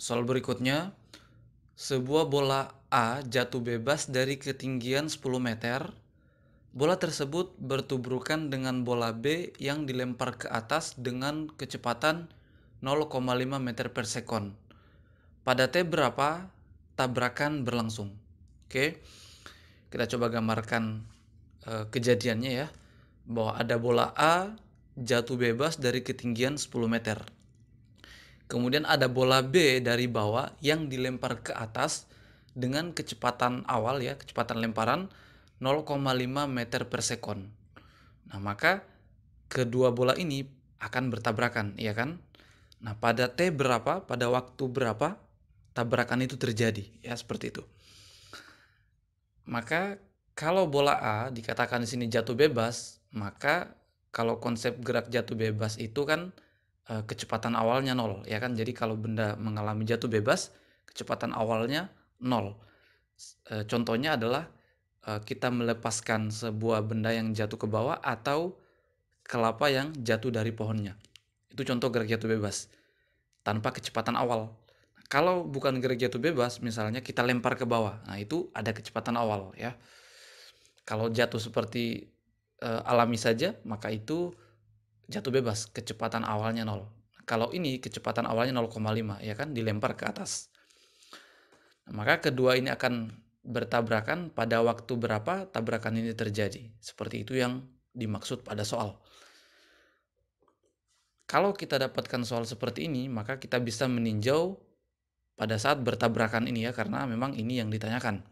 Soal berikutnya, sebuah bola A jatuh bebas dari ketinggian 10 meter. Bola tersebut bertubrukan dengan bola B yang dilempar ke atas dengan kecepatan 0,5 meter per sekon. Pada T berapa tabrakan berlangsung? Oke, kita coba gambarkan e, kejadiannya ya. Bahwa ada bola A jatuh bebas dari ketinggian 10 meter. Kemudian ada bola B dari bawah yang dilempar ke atas dengan kecepatan awal ya, kecepatan lemparan 0,5 meter per sekon. Nah, maka kedua bola ini akan bertabrakan, ya kan? Nah, pada T berapa, pada waktu berapa tabrakan itu terjadi, ya seperti itu. Maka kalau bola A dikatakan di sini jatuh bebas, maka kalau konsep gerak jatuh bebas itu kan Eh, kecepatan awalnya nol ya kan. Jadi kalau benda mengalami jatuh bebas, kecepatan awalnya nol e, contohnya adalah, e, kita melepaskan sebuah benda yang jatuh ke bawah atau kelapa yang jatuh dari pohonnya. Itu contoh gerak jatuh bebas, tanpa kecepatan awal. Kalau bukan gerak jatuh bebas, misalnya kita lempar ke bawah, nah itu ada kecepatan awal ya. Kalau jatuh seperti, e, alami saja, maka itu jatuh bebas kecepatan awalnya 0. Kalau ini kecepatan awalnya 0,5 ya kan dilempar ke atas. Nah, maka kedua ini akan bertabrakan pada waktu berapa tabrakan ini terjadi. Seperti itu yang dimaksud pada soal. Kalau kita dapatkan soal seperti ini, maka kita bisa meninjau pada saat bertabrakan ini ya karena memang ini yang ditanyakan.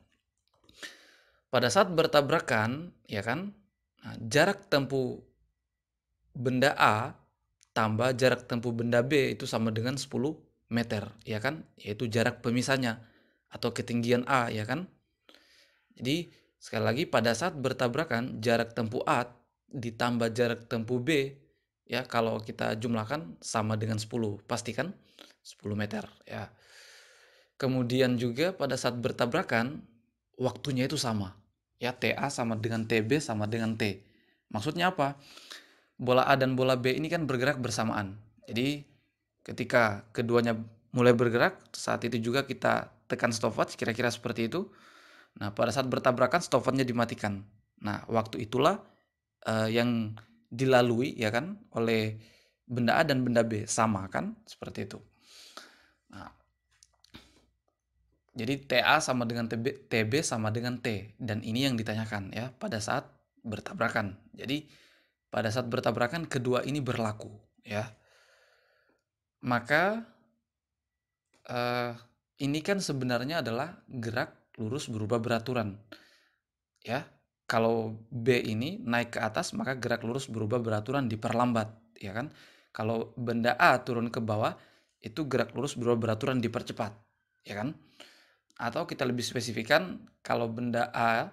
Pada saat bertabrakan, ya kan? Nah, jarak tempuh benda A tambah jarak tempuh benda B itu sama dengan 10 meter, ya kan? Yaitu jarak pemisahnya atau ketinggian A, ya kan? Jadi, sekali lagi pada saat bertabrakan jarak tempuh A ditambah jarak tempuh B, ya kalau kita jumlahkan sama dengan 10, pastikan 10 meter, ya. Kemudian juga pada saat bertabrakan waktunya itu sama. Ya TA sama dengan TB sama dengan T. Maksudnya apa? bola A dan bola B ini kan bergerak bersamaan. Jadi ketika keduanya mulai bergerak, saat itu juga kita tekan stopwatch kira-kira seperti itu. Nah, pada saat bertabrakan stopwatchnya dimatikan. Nah, waktu itulah uh, yang dilalui ya kan oleh benda A dan benda B sama kan seperti itu. Nah, jadi TA sama dengan TB, TB sama dengan T dan ini yang ditanyakan ya pada saat bertabrakan. Jadi pada saat bertabrakan kedua ini berlaku, ya. Maka uh, ini kan sebenarnya adalah gerak lurus berubah beraturan. Ya, kalau B ini naik ke atas maka gerak lurus berubah beraturan diperlambat, ya kan? Kalau benda A turun ke bawah itu gerak lurus berubah beraturan dipercepat, ya kan? Atau kita lebih spesifikkan kalau benda A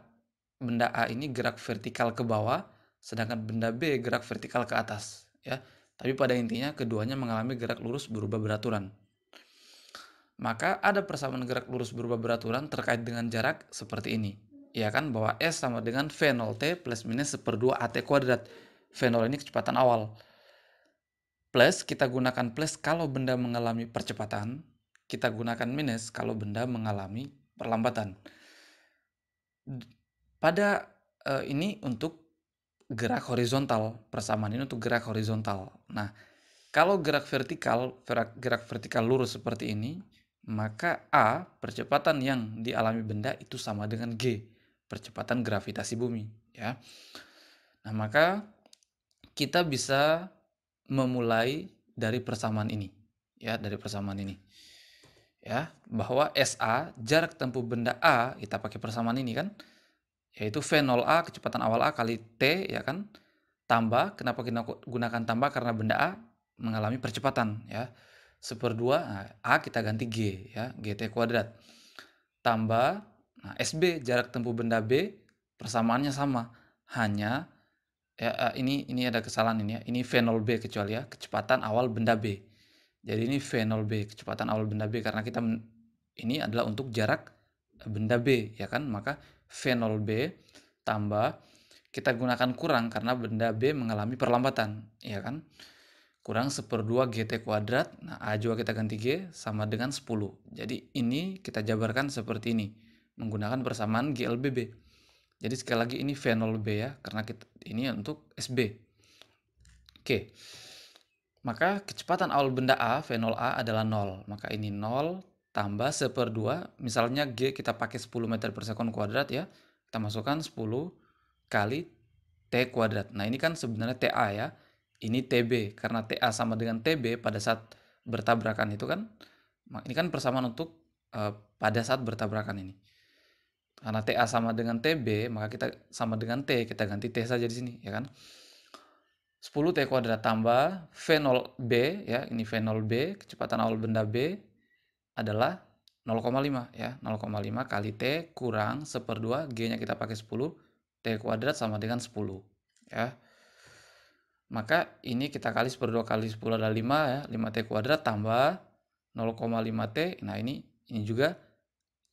benda A ini gerak vertikal ke bawah sedangkan benda B gerak vertikal ke atas, ya. Tapi pada intinya keduanya mengalami gerak lurus berubah beraturan. Maka ada persamaan gerak lurus berubah beraturan terkait dengan jarak seperti ini. Ya kan bahwa S sama dengan V0T plus minus seperdua AT kuadrat. V0 ini kecepatan awal. Plus kita gunakan plus kalau benda mengalami percepatan, kita gunakan minus kalau benda mengalami perlambatan. Pada uh, ini untuk gerak horizontal persamaan ini untuk gerak horizontal. Nah, kalau gerak vertikal gerak, gerak vertikal lurus seperti ini, maka a percepatan yang dialami benda itu sama dengan g percepatan gravitasi bumi, ya. Nah, maka kita bisa memulai dari persamaan ini, ya, dari persamaan ini. Ya, bahwa SA jarak tempuh benda A kita pakai persamaan ini kan yaitu V0A kecepatan awal A kali T ya kan tambah kenapa kita gunakan tambah karena benda A mengalami percepatan ya seperdua nah, A kita ganti G ya GT kuadrat tambah nah, SB jarak tempuh benda B persamaannya sama hanya ya, eh, ini ini ada kesalahan ini ya ini V0B kecuali ya kecepatan awal benda B jadi ini V0B kecepatan awal benda B karena kita ini adalah untuk jarak benda B ya kan maka V0 B tambah kita gunakan kurang karena benda B mengalami perlambatan, ya kan? Kurang seperdua GT kuadrat, nah A juga kita ganti G sama dengan 10. Jadi ini kita jabarkan seperti ini, menggunakan persamaan GLBB. Jadi sekali lagi ini V0B ya, karena kita, ini untuk SB. Oke, maka kecepatan awal benda A, V0A adalah 0. Maka ini 0 tambah seperdua, misalnya G kita pakai 10 meter per sekon kuadrat ya, kita masukkan 10 kali T kuadrat. Nah ini kan sebenarnya TA ya, ini TB, karena TA sama dengan TB pada saat bertabrakan itu kan, ini kan persamaan untuk uh, pada saat bertabrakan ini. Karena TA sama dengan TB, maka kita sama dengan T, kita ganti T saja di sini, ya kan? 10 T kuadrat tambah V0B, ya, ini V0B, kecepatan awal benda B, adalah 0,5 ya 0,5 kali T kurang seperdua G nya kita pakai 10 T kuadrat sama dengan 10 ya maka ini kita kali seperdua kali 10 adalah 5 ya 5T kuadrat tambah 0,5T nah ini ini juga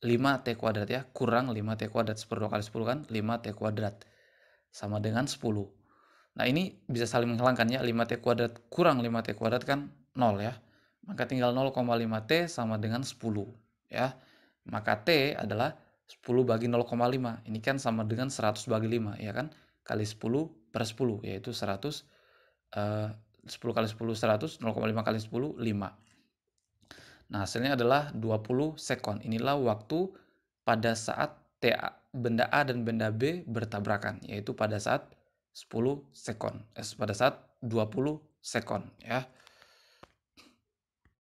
5T kuadrat ya kurang 5T kuadrat seperdua kali 10 kan 5T kuadrat sama dengan 10 nah ini bisa saling menghilangkan ya 5T kuadrat kurang 5T kuadrat kan 0 ya maka tinggal 0,5T sama dengan 10. ya. Maka T adalah 10 bagi 0,5. Ini kan sama dengan 100 bagi 5, ya kan? Kali 10 per 10, yaitu 100. Uh, 10 kali 10, 100. 0,5 kali 10, 5. Nah, hasilnya adalah 20 sekon. Inilah waktu pada saat t benda A dan benda B bertabrakan, yaitu pada saat 10 sekon. Eh, pada saat 20 sekon, ya.